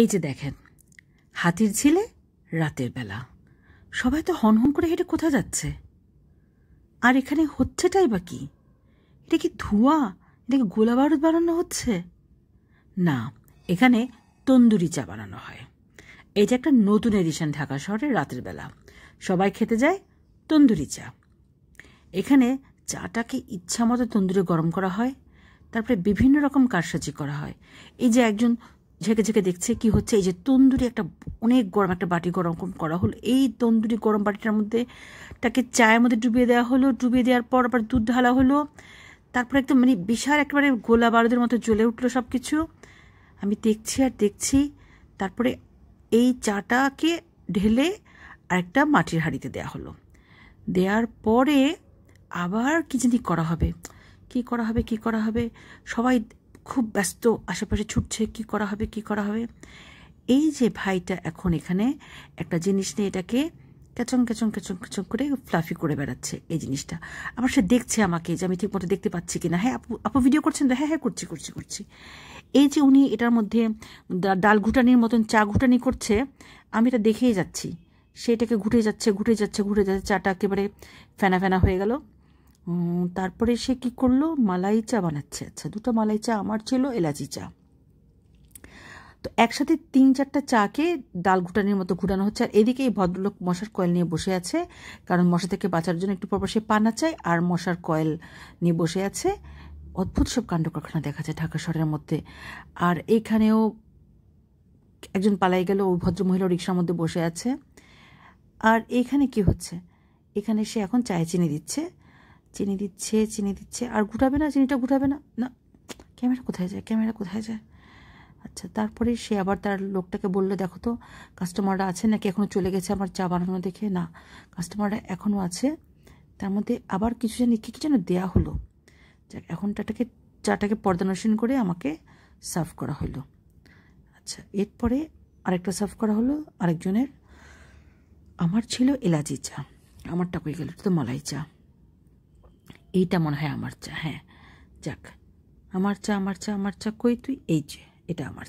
এই যে দেখেন হাতির ঝিলে রাতের বেলা সবাই তো হনহন করে হেঁটে কোথা যাচ্ছে আর এখানে হচ্ছেটাই বা কি এটা কি ধোঁয়া এটা কি গোলা বারুদ বানানো হচ্ছে না এখানে তন্দুরি চা বানানো হয় এটা একটা নতুন এডিশন ঢাকা শহরে রাতের বেলা সবাই খেতে যায় তন্দুরি চা এখানে চাটাকে ইচ্ছা মতো তন্দুরে গরম করা হয় তারপরে বিভিন্ন রকম কারসাজি করা হয় এই যে একজন ঝেঁকে ঝেঁকে দেখছে কি হচ্ছে এই যে তন্দুরি একটা অনেক গরম একটা বাটি গরম করা হলো এই তন্দুরি গরম বাটিটার মধ্যে তাকে চায়ের মধ্যে ডুবিয়ে দেওয়া হলো ডুবিয়ে দেওয়ার পর আবার দুধ ঢালা হলো তারপর একদম মানে বিশাল একেবারে গোলা বারুদের মতো জ্বলে উঠলো সব কিছু আমি দেখছি আর দেখছি তারপরে এই চাটাকে ঢেলে আর একটা মাটির হাঁড়িতে দেওয়া হলো দেওয়ার পরে আবার কি জানি করা হবে কি করা হবে কি করা হবে সবাই খুব ব্যস্ত আশেপাশে ছুটছে কি করা হবে কি করা হবে এই যে ভাইটা এখন এখানে একটা জিনিস নিয়ে এটাকে কেচং কেচং কেচং কেচং করে ফ্লাফি করে বেড়াচ্ছে এই জিনিসটা আবার সে দেখছে আমাকে যে আমি ঠিকমতো দেখতে পাচ্ছি কিনা হ্যাঁ আপু আপু ভিডিও করছেন তো হ্যাঁ হ্যাঁ করছি করছি করছি এই যে উনি এটার মধ্যে ডাল ঘুটানির মতন চা ঘুটানি করছে আমি এটা দেখেই যাচ্ছি সেটাকে ঘুটে যাচ্ছে ঘুটে যাচ্ছে ঘুটে যাচ্ছে চাটা একেবারে ফেনা ফেনা হয়ে গেল তারপরে সে কি করলো মালাই চা বানাচ্ছে আচ্ছা দুটো মালাই চা আমার ছিল এলাচি চা তো একসাথে তিন চারটা চাকে ডাল ঘুটানির মতো ঘুটানো হচ্ছে আর এদিকে এই ভদ্রলোক মশার কয়েল নিয়ে বসে আছে কারণ মশা থেকে বাঁচার জন্য একটু পরপর সে পানা চায় আর মশার কয়েল নিয়ে বসে আছে অদ্ভুত সব কাণ্ড কারখানা দেখা যায় ঢাকা শহরের মধ্যে আর এইখানেও একজন পালাই গেল ওই মহিলা রিক্সার মধ্যে বসে আছে আর এইখানে কি হচ্ছে এখানে সে এখন চায়ে চিনি দিচ্ছে চিনি দিচ্ছে চিনি দিচ্ছে আর গুটাবে না চিনিটা ঘুটাবে না না ক্যামেরা কোথায় যায় ক্যামেরা কোথায় যায় আচ্ছা তারপরে সে আবার তার লোকটাকে বললো দেখো তো কাস্টমাররা আছে নাকি এখনও চলে গেছে আমার চা বানানো দেখে না কাস্টমাররা এখনও আছে তার মধ্যে আবার কিছু জানি কী কী যেন দেওয়া হলো যাক এখন টাটাকে চাটাকে পর্দানসীন করে আমাকে সার্ভ করা হলো আচ্ছা এরপরে আরেকটা সার্ভ করা হলো আরেকজনের আমার ছিল এলাচি চা আমারটা হয়ে গেল তো মালাই চা এইটা মনে হয় আমার চা হ্যাঁ যাক আমার চা আমার চা আমার চা কই তুই এই যে এটা আমার